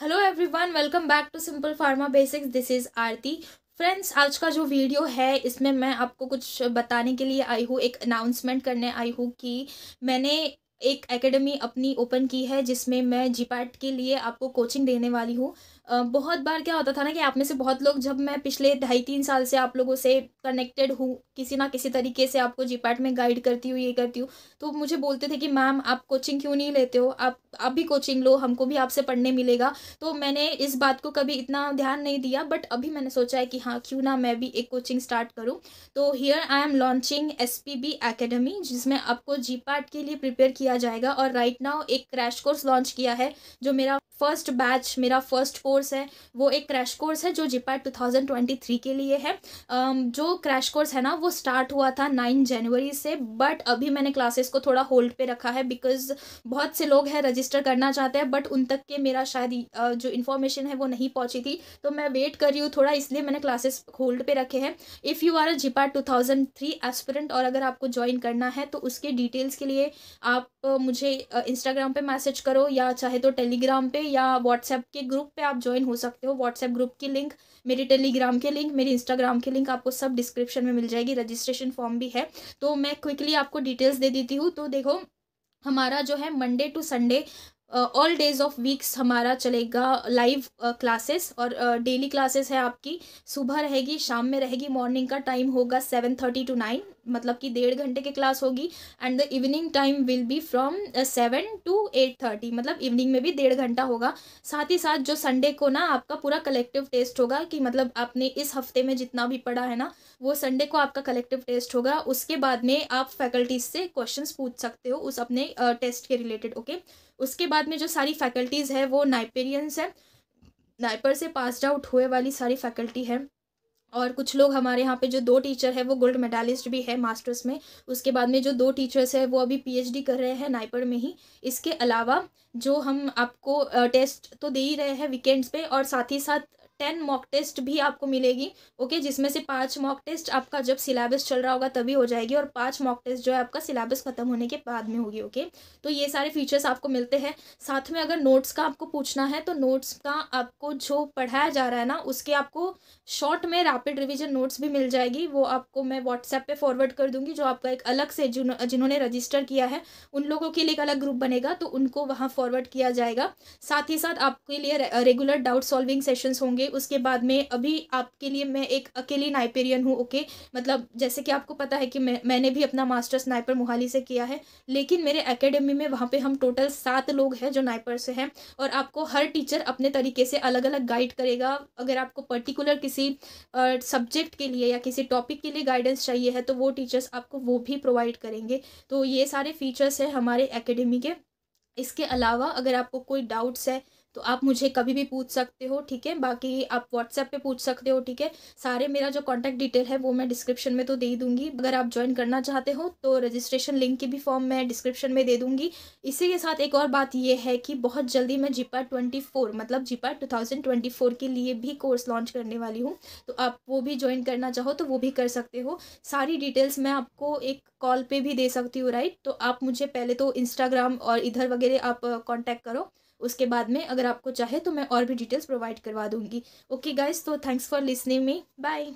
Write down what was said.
Hello everyone welcome back to simple pharma basics this is Aarti friends आज का जो video है इसमें मैं आपको कुछ बताने के लिए आई हूँ एक अनाउंसमेंट करने आई हूँ कि मैंने एक एकेडमी अपनी ओपन की है जिसमें मैं जीपैट के लिए आपको कोचिंग देने वाली हूँ बहुत बार क्या होता था ना कि आप में से बहुत लोग जब मैं पिछले ढाई तीन साल से आप लोगों से कनेक्टेड हूँ किसी ना किसी तरीके से आपको जीपैट में गाइड करती हूँ ये करती हूँ तो मुझे बोलते थे कि मैम आप कोचिंग क्यों नहीं लेते हो आप आप भी कोचिंग लो हमको भी आपसे पढ़ने मिलेगा तो मैंने इस बात को कभी इतना ध्यान नहीं दिया बट अभी मैंने सोचा है कि हाँ क्यों ना मैं भी एक कोचिंग स्टार्ट करूँ तो here I am launching S P B academy जिसमें आपको जी के लिए प्रिपेयर किया दिया जाएगा और राइट नाउ एक क्रैश कोर्स लॉन्च किया है जो मेरा फर्स्ट बैच मेरा फर्स्ट कोर्स है वो एक क्रैश कोर्स है जो जिपैट 2023 के लिए है um, जो क्रैश कोर्स है ना वो स्टार्ट हुआ था 9 जनवरी से बट अभी मैंने क्लासेस को थोड़ा होल्ड पे रखा है बिकॉज बहुत से लोग हैं रजिस्टर करना चाहते हैं बट उन तक के मेरा शायद uh, जो इन्फॉर्मेशन है वो नहीं पहुँची थी तो मैं वेट कर रही हूँ थोड़ा इसलिए मैंने क्लासेस होल्ड पे रखे हैं if you are a GPAT two thousand और अगर आपको ज्वाइन करना है तो उसके डिटेल्स के लिए आप मुझे इंस्टाग्राम पे मैसेज करो या चाहे तो टेलीग्राम पे या व्हाट्सएप के ग्रुप पे आप ज्वाइन हो सकते हो व्हाट्सएप ग्रुप की लिंक मेरे टेलीग्राम के लिंक मेरे इंस्टाग्राम के लिंक आपको सब डिस्क्रिप्शन में मिल जाएगी रजिस्ट्रेशन फॉर्म भी है तो मैं क्विकली आपको डिटेल्स दे देती हूँ तो देखो हमारा जो है Monday to Sunday all days of weeks हमारा चलेगा लाइव क्लासेस और डेली uh, क्लासेस है आपकी सुबह रहेगी शाम में रहेगी मॉर्निंग का टाइम होगा सेवन थर्टी टू नाइन मतलब कि डेढ़ घंटे की क्लास होगी and the evening time will be from seven to eight thirty मतलब इवनिंग में भी डेढ़ घंटा होगा साथ ही साथ जो संडे को ना आपका पूरा कलेक्टिव टेस्ट होगा कि मतलब आपने इस हफ्ते में जितना भी पढ़ा है ना वो संडे को आपका कलेक्टिव टेस्ट होगा उसके बाद में आप फैकल्टीज से क्वेश्चन पूछ सकते हो उस अपने टेस्ट uh, के रिलेटेड ओके okay? उसके बाद में जो सारी फैकल्टीज़ है वो नाइपेरियंस है नाइपर से पासड आउट हुए वाली सारी फैकल्टी है और कुछ लोग हमारे यहाँ पे जो दो टीचर है वो गोल्ड मेडालिस्ट भी है मास्टर्स में उसके बाद में जो दो टीचर्स है वो अभी पीएचडी कर रहे हैं नाइपर में ही इसके अलावा जो हम आपको टेस्ट तो दे ही रहे हैं वीकेंड्स पे और साथ ही साथ टेन मॉक टेस्ट भी आपको मिलेगी ओके जिसमें से पाँच मॉक टेस्ट आपका जब सिलेबस चल रहा होगा तभी हो जाएगी और पाँच मॉक टेस्ट जो है आपका सिलेबस खत्म होने के बाद में होगी ओके तो ये सारे फीचर्स आपको मिलते हैं साथ में अगर नोट्स का आपको पूछना है तो नोट्स का आपको जो पढ़ाया जा रहा है ना उसके आपको शॉर्ट में रैपिड रिविजन नोट्स भी मिल जाएगी वो आपको मैं व्हाट्सएप पर फॉरवर्ड कर दूँगी जो आपका एक अलग से जिन्होंने रजिस्टर किया है उन लोगों के लिए एक अलग ग्रुप बनेगा तो उनको वहाँ फॉरवर्ड किया जाएगा साथ ही साथ आपके लिए रेगुलर डाउट सॉल्विंग सेशंस होंगे उसके बाद में अभी आपके लिए मैं एक अकेली नाइपेरियन हूँ ओके मतलब जैसे कि आपको पता है कि मैं मैंने भी अपना मास्टर्स नाइपर मोहाली से किया है लेकिन मेरे एकेडमी में वहाँ पे हम टोटल सात लोग हैं जो नाइपर से हैं और आपको हर टीचर अपने तरीके से अलग अलग गाइड करेगा अगर आपको पर्टिकुलर किसी सब्जेक्ट के लिए या किसी टॉपिक के लिए गाइडेंस चाहिए है तो वो टीचर्स आपको वो भी प्रोवाइड करेंगे तो ये सारे फीचर्स हैं हमारे एकेडमी के इसके अलावा अगर आपको कोई डाउट्स है तो आप मुझे कभी भी पूछ सकते हो ठीक है बाकी आप व्हाट्सएप पे पूछ सकते हो ठीक है सारे मेरा जो कॉन्टैक्ट डिटेल है वो मैं डिस्क्रिप्शन में तो दे दूंगी अगर आप ज्वाइन करना चाहते हो तो रजिस्ट्रेशन लिंक की भी फॉर्म मैं डिस्क्रिप्शन में दे दूँगी इसी के साथ एक और बात ये है कि बहुत जल्दी मैं जीपा ट्वेंटी फोर मतलब GPAT two thousand twenty four के लिए भी कोर्स लॉन्च करने वाली हूँ तो आप वो भी ज्वाइन करना चाहो तो वो भी कर सकते हो सारी डिटेल्स मैं आपको एक कॉल पे भी दे सकती हूँ राइट तो आप मुझे पहले तो इंस्टाग्राम और इधर वगैरह आप कांटेक्ट करो उसके बाद में अगर आपको चाहे तो मैं और भी डिटेल्स प्रोवाइड करवा दूँगी ओके गाइज तो thanks for listening me bye